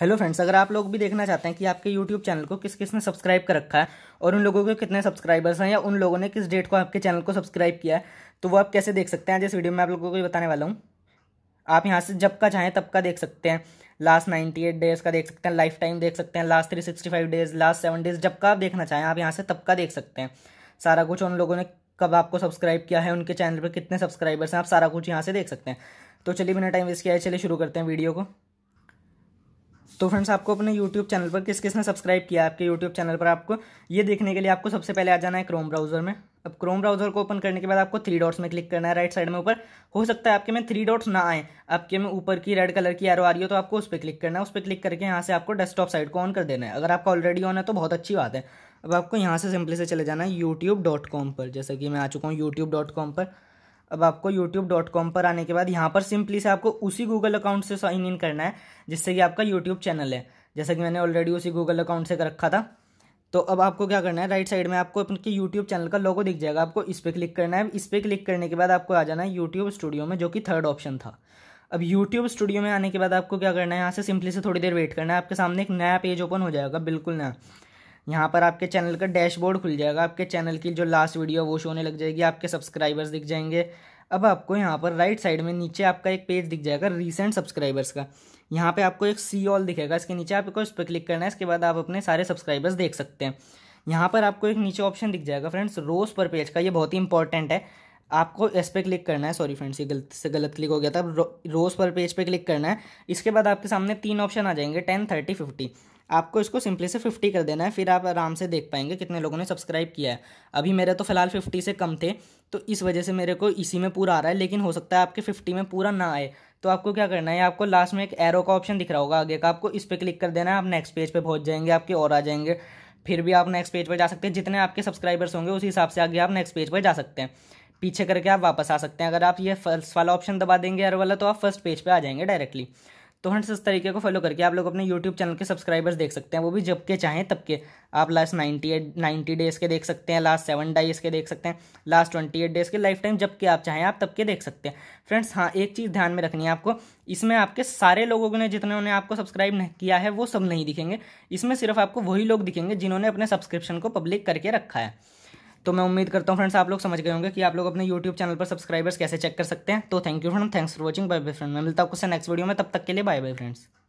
hello friends अगर आप लोग भी देखना चाहते हैं कि आपके यूट्यूब चैनल को किस किस ने सब्सक्राइब कर रखा है और उन लोगों के कितने सब्सक्राइबर्स हैं या उन लोगों ने किस डेट को आपके चैनल को सब्सक्राइब किया है तो वो आप कैसे देख सकते हैं आज इस वीडियो में आप लोगों को भी बताने वाला हूँ आप यहाँ से जब का चाहें तब का देख सकते हैं लास्ट नाइन्टी एट डेज़ का देख सकते हैं लाइफ टाइम देख सकते हैं last three sixty five days last seven days जब का आप देखना चाहें आप यहाँ से तब का देख सकते हैं सारा कुछ उन लोगों ने कब आपको सब्सक्राइब किया है उनके चैनल पर कितने सब्सक्राइबर्स हैं आप सारा कुछ यहाँ से देख सकते हैं तो चलिए बिना टाइम वेस्ट किया है चलिए शुरू करते हैं वीडियो को तो फ्रेंड्स आपको अपने यूट्यूब चैनल पर किस किस ने सब्सक्राइब किया आपके यूट्यूब चैनल पर आपको ये देखने के लिए आपको सबसे पहले आ जाना है क्रोम ब्राउज़र में अब क्रोम ब्राउज़र को ओपन करने के बाद आपको थ्री डॉट्स में क्लिक करना है राइट साइड में ऊपर हो सकता है आपके में थ्री डॉट्स ना आए आपके में ऊपर की रेड कलर की एरो आ रही हो तो आपको उस पर क्लिक करना है उस पर क्लिक करके यहाँ से आपको डेस्कटॉप साइड को ऑन कर देना है अगर आपका ऑलरेडी ऑन है तो बहुत अच्छी बात है अब आपको यहाँ से सिंपली से चले जाना है यूट्यूब पर जैसे कि मैं आ चुका हूँ यूट्यूब पर अब आपको youtube.com पर आने के बाद यहाँ पर सिंपली से आपको उसी गूगल अकाउंट से साइन इन करना है जिससे कि आपका यूट्यूब चैनल है जैसा कि मैंने ऑलरेडी उसी गूगल अकाउंट से कर रखा था तो अब आपको क्या करना है राइट साइड में आपको अपने यूट्यूब चैनल का लोगो दिख जाएगा आपको इस पर क्लिक करना है इस पर क्लिक करने के बाद आपको आ जाना है यूट्यूब स्टूडियो में जो कि थर्ड ऑप्शन था अब यूट्यूब स्टूडियो में आने के बाद आपको क्या करना है यहाँ से सिंपली से थोड़ी देर वेट करना है आपके सामने एक नया पेज ओपन हो जाएगा बिल्कुल नया यहाँ पर आपके चैनल का डैशबोर्ड खुल जाएगा आपके चैनल की जो लास्ट वीडियो वो शो होने लग जाएगी आपके सब्सक्राइबर्स दिख जाएंगे अब आपको यहाँ पर राइट साइड में नीचे आपका एक पेज दिख जाएगा रीसेंट सब्सक्राइबर्स का यहाँ पे आपको एक सी ऑल दिखेगा इसके नीचे आपको इस पर क्लिक करना है इसके बाद आप अपने सारे सब्सक्राइबर्स देख सकते हैं यहाँ पर आपको एक नीचे ऑप्शन दिख जाएगा फ्रेंड्स रोज़ पर पेज का ये बहुत ही इंपॉर्टेंट है आपको इस पर क्लिक करना है सॉरी फ्रेंड्स ये गलत से गलत क्लिक हो गया था रो, रोज़ पर पेज पे क्लिक करना है इसके बाद आपके सामने तीन ऑप्शन आ जाएंगे टेन थर्टी फिफ्टी आपको इसको सिंपली से फिफ्टी कर देना है फिर आप आराम से देख पाएंगे कितने लोगों ने सब्सक्राइब किया है अभी मेरे तो फिलहाल फिफ्टी से कम थे तो इस वजह से मेरे को इसी में पूरा आ रहा है लेकिन हो सकता है आपके फिफ्टी में पूरा ना आए तो आपको क्या करना है आपको लास्ट में एक एरो का ऑप्शन दिख रहा होगा आगे का आपको इस पर क्लिक कर देना है आप नेक्स्ट पेज पर पहुँच जाएंगे आपके और आ जाएंगे फिर भी आप नेक्स्ट पेज पर जा सकते हैं जितने आपके सब्सक्राइबर्स होंगे उसी हिसाब से आगे आप नेक्स्ट पेज पर जा सकते हैं पीछे करके आप वापस आ सकते हैं अगर आप ये फर्स्ट वाला ऑप्शन दबा देंगे एरो वाला तो आप फर्स्ट पेज पर आ जाएंगे डायरेक्टली तो फ्रेंड्स इस तरीके को फॉलो करके आप लोग अपने यूट्यूब चैनल के सब्सक्राइबर्स देख सकते हैं वो भी जब के चाहें तब के आप last ninety eight ninety days के देख सकते हैं लास्ट सेवन डाइज़ के देख सकते हैं लास्ट ट्वेंटी एट डेज़ के लाइफ टाइम जब के आप चाहें आप तब के देख सकते हैं फ्रेंड्स हाँ एक चीज़ ध्यान में रखनी है आपको इसमें आपके सारे लोगों ने जितने उन्हें आपको सब्सक्राइब नहीं किया है वो सब नहीं दिखेंगे इसमें सिर्फ आपको वही लोग दिखेंगे जिन्होंने अपने सब्सक्रिप्शन को पब्लिक करके रखा है तो मैं उम्मीद करता हूँ फ्रेंड्स आप लोग समझ गए होंगे कि आप लोग अपने यूट्यूब चैनल पर सब्सक्राइबर्स कैसे चेक कर सकते हैं तो thank you friend thanks for watching bye bye friend मैं मिलता हूँ आपको नेक्स्ट वीडियो में तब तक के लिए बाय बाय फ्रेंड्स